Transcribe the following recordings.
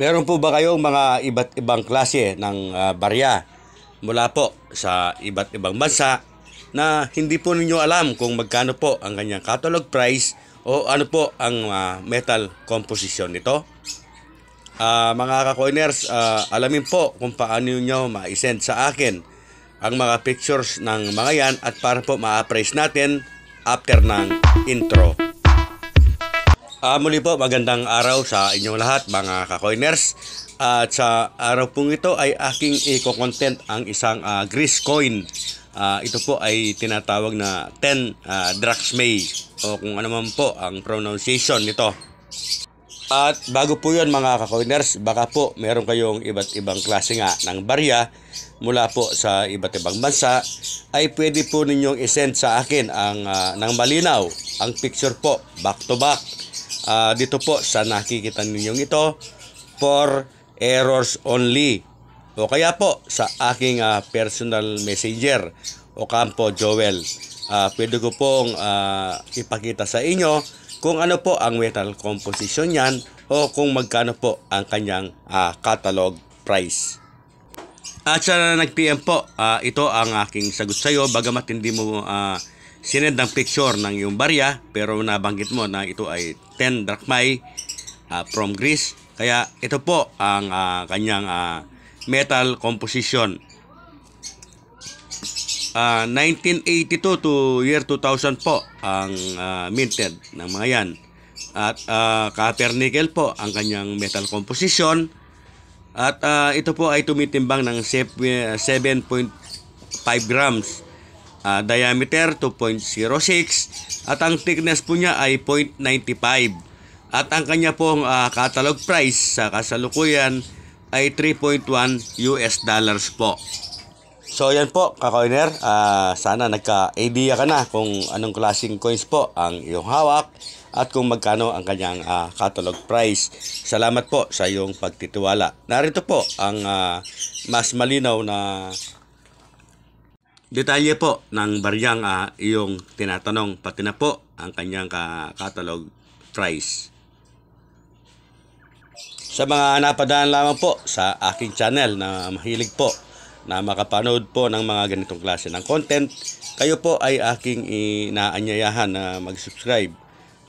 Meron po ba kayong mga iba't ibang klase ng uh, barya mula po sa iba't ibang bansa na hindi po ninyo alam kung magkano po ang kanyang catalog price o ano po ang uh, metal composition nito? Uh, mga kakoiners, uh, alamin po kung paano ninyo ma-send sa akin ang mga pictures ng mga yan at para po ma-appraise natin after ng intro. Uh, muli po, magandang araw sa inyong lahat mga ka-coiners. At uh, sa araw pong ito ay aking i-content ang isang uh, Greece coin. Uh, ito po ay tinatawag na 10 uh, Draxmay o kung ano man po ang pronunciation nito. At bago po yun mga ka-coiners, baka po meron kayong iba't ibang klase nga ng barya mula po sa iba't ibang bansa ay pwede po ninyong isend sa akin ang uh, ng malinaw ang picture po back to back uh, dito po sa nakikita ninyong ito for errors only o kaya po sa aking uh, personal messenger o Campo Joel uh, pwede ko pong uh, ipakita sa inyo kung ano po ang metal composition niyan o kung magkano po ang kanyang uh, catalog price. At sa nag-PM po, uh, ito ang aking sagot sa iyo bagamat hindi mo uh, sinend ang picture ng iyong barya pero nabanggit mo na ito ay 10 drachmai uh, ah, from Greece. Kaya ito po ang uh, kanyang uh, metal composition. Uh, 1982 to year 2000 po ang uh, minted ng mga yan. At uh, Copper-Nickel po ang kanyang metal composition. At uh, ito po ay tumitimbang ng 7.5 eh, grams uh, diameter 2.06 at ang thickness po niya ay 0.95 at ang kanya pong uh, catalog price sa kasalukuyan ay 3.1 US dollars po. So yan po, kakoiner, uh, sana nagka-idea ka na kung anong klaseng coins po ang iyong hawak at kung magkano ang kanyang uh, catalog price. Salamat po sa iyong pagtitiwala. Narito po ang uh, mas malinaw na Detalye po ng baryang uh, iyong tinatanong, pati na po ang kanyang ka catalog price. Sa mga napadaan lamang po sa aking channel na mahilig po na makapanood po ng mga ganitong klase ng content, kayo po ay aking inaanyayahan na mag-subscribe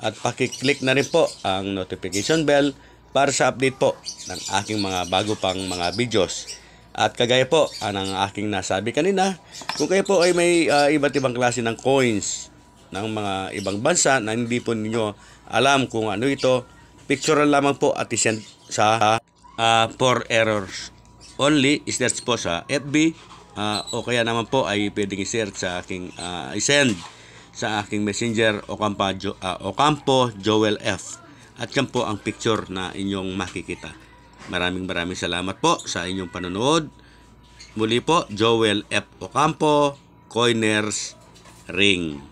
at pakiclick na rin po ang notification bell para sa update po ng aking mga bago pang mga videos at kagaya po ang aking nasabi kanina, kung kayo po ay may uh, iba't ibang klase ng coins ng mga ibang bansa na hindi po ninyo alam kung ano ito, picture lamang po at isend sa uh, for errors only isearch po sa FB uh, ah, o kaya naman po ay pwedeng i-share sa aking uh, isend sa aking messenger o Ocampo, uh, Ocampo Joel F. At yan po ang picture na inyong makikita. Maraming maraming salamat po sa inyong panonood. Muli po, Joel F. Ocampo, Coiners Ring.